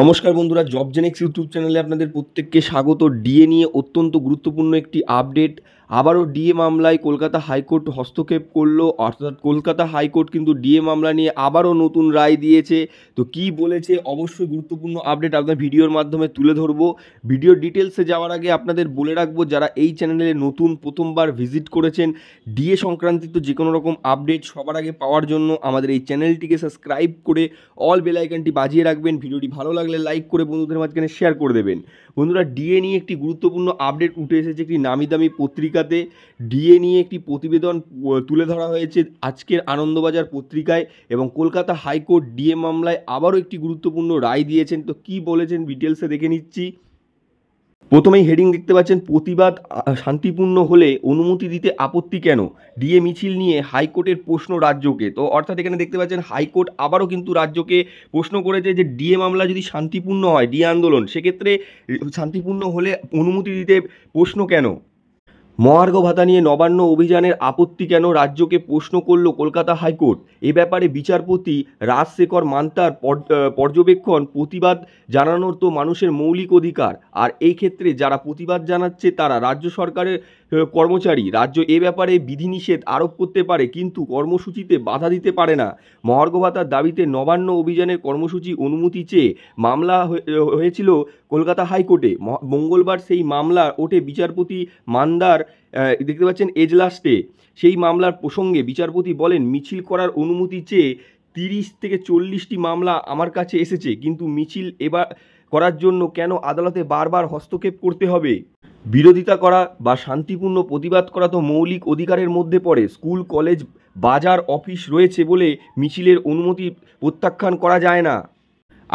নমস্কার বন্ধুরা job Genex YouTube চ্যানেলে আপনাদের প্রত্যেককে স্বাগত ডিএ নিয়ে অত্যন্ত গুরুত্বপূর্ণ একটি আপডেট আবারও ডিএ মামলায় কলকাতা হাইকোর্ট হস্তক্ষেপ করলো অর্থাৎ কলকাতা হাইকোর্ট কিন্তু ডিএ মামলা নিয়ে আবারও নতুন রায় দিয়েছে তো কি বলেছে অবশ্যই গুরুত্বপূর্ণ আপডেট আপনার ভিডিওর মাধ্যমে তুলে ধরবো ভিডিও ডিটেলসে যাওয়ার আগে আপনাদের বলে রাখবো যারা এই চ্যানেলে নতুন প্রথমবার ভিজিট করেছেন ডিএ সংক্রান্তিত যে কোনো রকম আপডেট সবার আগে পাওয়ার জন্য আমাদের এই চ্যানেলটিকে সাবস্ক্রাইব করে অল বেলাইকানটি বাজিয়ে রাখবেন ভিডিওটি ভালো লাগলে লাইক করে বন্ধুদের মাঝখানে শেয়ার করে দেবেন বন্ধুরা ডিএ নিয়ে একটি গুরুত্বপূর্ণ আপডেট উঠে এসেছে একটি নামি দামি পত্রিকা পত্রিকাতে ডিএ নিয়ে একটি প্রতিবেদন তুলে ধরা হয়েছে আজকের আনন্দবাজার পত্রিকায় এবং কলকাতা হাইকোর্ট ডিএ মামলায় আবারও একটি গুরুত্বপূর্ণ রায় দিয়েছেন তো কি বলেছেন ডিটেলসে দেখে নিচ্ছি প্রথমেই হেডিং দেখতে পাচ্ছেন প্রতিবাদ শান্তিপূর্ণ হলে অনুমতি দিতে আপত্তি কেন ডিএ মিছিল নিয়ে হাইকোর্টের প্রশ্ন রাজ্যকে তো অর্থাৎ এখানে দেখতে পাচ্ছেন হাইকোর্ট আবারও কিন্তু রাজ্যকে প্রশ্ন করেছে যে ডিএ মামলা যদি শান্তিপূর্ণ হয় ডিএ আন্দোলন সেক্ষেত্রে শান্তিপূর্ণ হলে অনুমতি দিতে প্রশ্ন কেন মহার্ঘ ভাতা নিয়ে নবান্ন অভিযানের আপত্তি কেন রাজ্যকে প্রশ্ন করল কলকাতা হাইকোর্ট এ ব্যাপারে বিচারপতি রাজশেখর মান্তার পর্যবেক্ষণ প্রতিবাদ জানানোর তো মানুষের মৌলিক অধিকার আর এই ক্ষেত্রে যারা প্রতিবাদ জানাচ্ছে তারা রাজ্য সরকারের কর্মচারী রাজ্য এ ব্যাপারে বিধিনিষেধ আরোপ করতে পারে কিন্তু কর্মসূচিতে বাধা দিতে পারে না মহার্ঘ ভাতার দাবিতে নবান্ন অভিযানের কর্মসূচি অনুমতি চেয়ে মামলা হয়েছিল কলকাতা হাইকোর্টে মঙ্গলবার সেই মামলা ওঠে বিচারপতি মান্দার দেখতে পাচ্ছেন এজলাস্টে সেই মামলার প্রসঙ্গে বিচারপতি বলেন মিছিল করার অনুমতি চেয়ে তিরিশ থেকে চল্লিশটি মামলা আমার কাছে এসেছে কিন্তু মিছিল এবার করার জন্য কেন আদালতে বারবার হস্তক্ষেপ করতে হবে বিরোধিতা করা বা শান্তিপূর্ণ প্রতিবাদ করা তো মৌলিক অধিকারের মধ্যে পড়ে স্কুল কলেজ বাজার অফিস রয়েছে বলে মিছিলের অনুমতি প্রত্যাখ্যান করা যায় না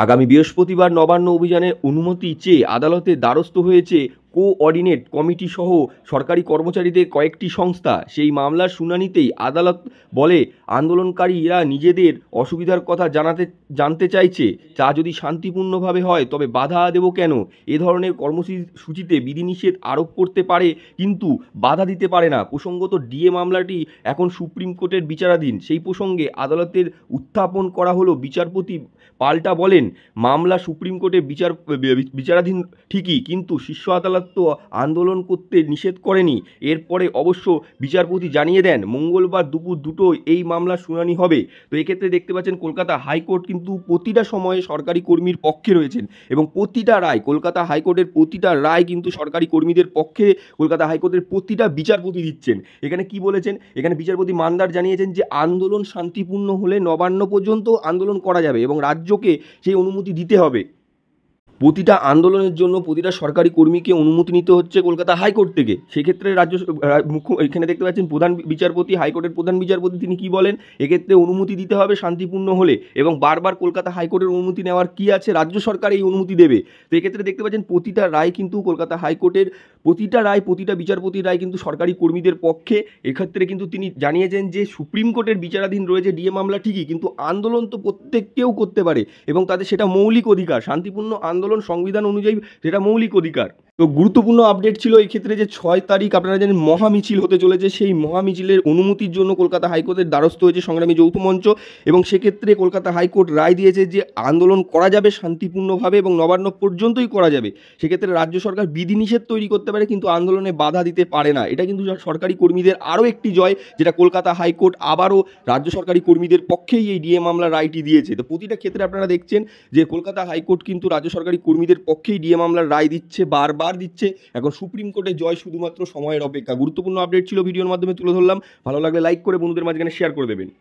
আগামী বৃহস্পতিবার নবান্ন অভিযানের অনুমতি চেয়ে আদালতে দ্বারস্থ হয়েছে কোঅর্ডিনেট কমিটি সহ সরকারি কর্মচারীদের কয়েকটি সংস্থা সেই মামলার শুনানিতেই আদালত বলে আন্দোলনকারীরা নিজেদের অসুবিধার কথা জানাতে জানতে চাইছে তা যদি শান্তিপূর্ণভাবে হয় তবে বাধা দেব কেন এ ধরনের কর্মসূচিতে বিধিনিষেধ আরোপ করতে পারে কিন্তু বাধা দিতে পারে না প্রসঙ্গত ডিএ মামলাটি এখন সুপ্রিম কোর্টের বিচারাধীন সেই প্রসঙ্গে আদালতের উত্থাপন করা হলো বিচারপতি পাল্টা বলেন মামলা সুপ্রিম কোর্টে বিচার বিচারাধীন ঠিকই কিন্তু শীর্ষ আদালত ক্ষুধার্ত আন্দোলন করতে নিষেধ করেনি এরপরে অবশ্য বিচারপতি জানিয়ে দেন মঙ্গলবার দুপুর দুটো এই মামলার শুনানি হবে তো এক্ষেত্রে দেখতে পাচ্ছেন কলকাতা হাইকোর্ট কিন্তু প্রতিটা সময়ে সরকারি কর্মীর পক্ষে রয়েছেন এবং প্রতিটা রায় কলকাতা হাইকোর্টের প্রতিটা রায় কিন্তু সরকারি কর্মীদের পক্ষে কলকাতা হাইকোর্টের প্রতিটা বিচারপতি দিচ্ছেন এখানে কি বলেছেন এখানে বিচারপতি মান্দার জানিয়েছেন যে আন্দোলন শান্তিপূর্ণ হলে নবান্ন পর্যন্ত আন্দোলন করা যাবে এবং রাজ্যকে সেই অনুমতি দিতে হবে প্রতিটা আন্দোলনের জন্য প্রতিটা সরকারি কর্মীকে অনুমতি নিতে হচ্ছে কলকাতা হাইকোর্ট থেকে সেক্ষেত্রে রাজ্য মুখ্য এখানে দেখতে পাচ্ছেন প্রধান বিচারপতি হাইকোর্টের প্রধান বিচারপতি তিনি কি বলেন এক্ষেত্রে অনুমতি দিতে হবে শান্তিপূর্ণ হলে এবং বারবার কলকাতা হাইকোর্টের অনুমতি নেওয়ার কি আছে রাজ্য সরকার এই অনুমতি দেবে তো এক্ষেত্রে দেখতে পাচ্ছেন প্রতিটা রায় কিন্তু কলকাতা হাইকোর্টের প্রতিটা রায় প্রতিটা বিচারপতির রায় কিন্তু সরকারি কর্মীদের পক্ষে এক্ষেত্রে কিন্তু তিনি জানিয়েছেন যে সুপ্রিম কোর্টের বিচারাধীন রয়েছে ডিএ মামলা ঠিকই কিন্তু আন্দোলন তো প্রত্যেককেও করতে পারে এবং তাদের সেটা মৌলিক অধিকার শান্তিপূর্ণ আন্দোলন সংবিধান অনুযায়ী সেটা মৌলিক অধিকার তো গুরুত্বপূর্ণ আপডেট ছিল এই ক্ষেত্রে যে ছয় তারিখ আপনারা জানেন মহামিছিল হতে চলেছে সেই মহামিছিলের অনুমতির জন্য কলকাতা হাইকোর্টের দ্বারস্থ হয়েছে সংগ্রামী যৌথ মঞ্চ এবং সেক্ষেত্রে কলকাতা হাইকোর্ট রায় দিয়েছে যে আন্দোলন করা যাবে শান্তিপূর্ণভাবে এবং নবান্ন পর্যন্তই করা যাবে সেক্ষেত্রে রাজ্য সরকার বিধিনিষেধ তৈরি করতে পারে কিন্তু আন্দোলনে বাধা দিতে পারে না এটা কিন্তু সরকারি কর্মীদের আরও একটি জয় যেটা কলকাতা হাইকোর্ট আবারও রাজ্য সরকারি কর্মীদের পক্ষেই এই ডিএ মামলা রায়টি দিয়েছে তো প্রতিটা ক্ষেত্রে আপনারা দেখছেন যে কলকাতা হাইকোর্ট কিন্তু রাজ্য সরকারি কর্মীদের পক্ষেই ডিএ মামলার রায় দিচ্ছে বারবার ছাড় দিচ্ছে এখন সুপ্রিম কোর্টে জয় শুধুমাত্র সময়ের অপেক্ষা গুরুত্বপূর্ণ আপডেট ছিল ভিডিওর মাধ্যমে তুলে ধরলাম ভালো লাগলে লাইক করে বন্ধুদের মাঝখানে শেয়ার করে দেবেন